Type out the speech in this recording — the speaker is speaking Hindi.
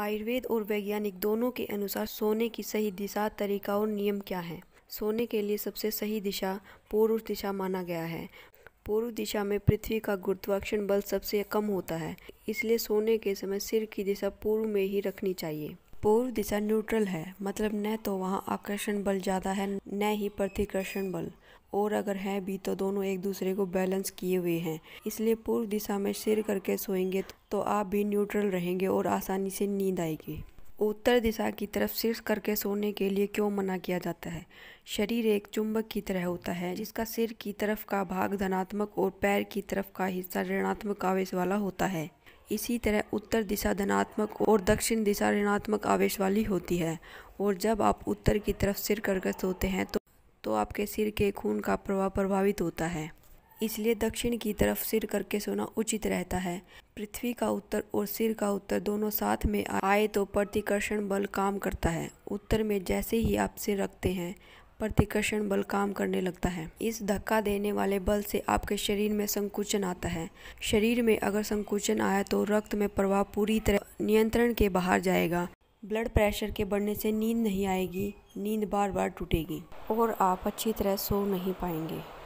आयुर्वेद और वैज्ञानिक दोनों के अनुसार सोने की सही दिशा तरीका और नियम क्या है सोने के लिए सबसे सही दिशा पूर्व दिशा माना गया है पूर्व दिशा में पृथ्वी का गुरुत्वाकर्षण बल सबसे कम होता है इसलिए सोने के समय सिर की दिशा पूर्व में ही रखनी चाहिए पूर्व दिशा न्यूट्रल है मतलब न तो वहाँ आकर्षण बल ज़्यादा है न ही प्रतिकर्षण बल और अगर है भी तो दोनों एक दूसरे को बैलेंस किए हुए हैं इसलिए पूर्व दिशा में सिर करके सोएंगे तो आप भी न्यूट्रल रहेंगे और आसानी से नींद आएगी उत्तर दिशा की तरफ सिर करके सोने के लिए क्यों मना किया जाता है शरीर एक चुंबक की तरह होता है जिसका सिर की तरफ का भाग धनात्मक और पैर की तरफ का हिस्सा ऋणात्मक आवेश वाला होता है इसी तरह उत्तर दिशा धनात्मक और दक्षिण दिशा ऋणात्मक आवेश वाली होती है और जब आप उत्तर की तरफ सिर करके होते हैं तो तो आपके सिर के खून का प्रवाह प्रभावित होता है इसलिए दक्षिण की तरफ सिर करके सोना उचित रहता है पृथ्वी का उत्तर और सिर का उत्तर दोनों साथ में आए तो प्रतिकर्षण बल काम करता है उत्तर में जैसे ही आप सिर रखते हैं प्रतिकर्षण बल काम करने लगता है इस धक्का देने वाले बल से आपके शरीर में संकुचन आता है शरीर में अगर संकुचन आया तो रक्त में प्रवाह पूरी तरह नियंत्रण के बाहर जाएगा ब्लड प्रेशर के बढ़ने से नींद नहीं आएगी नींद बार बार टूटेगी और आप अच्छी तरह सो नहीं पाएंगे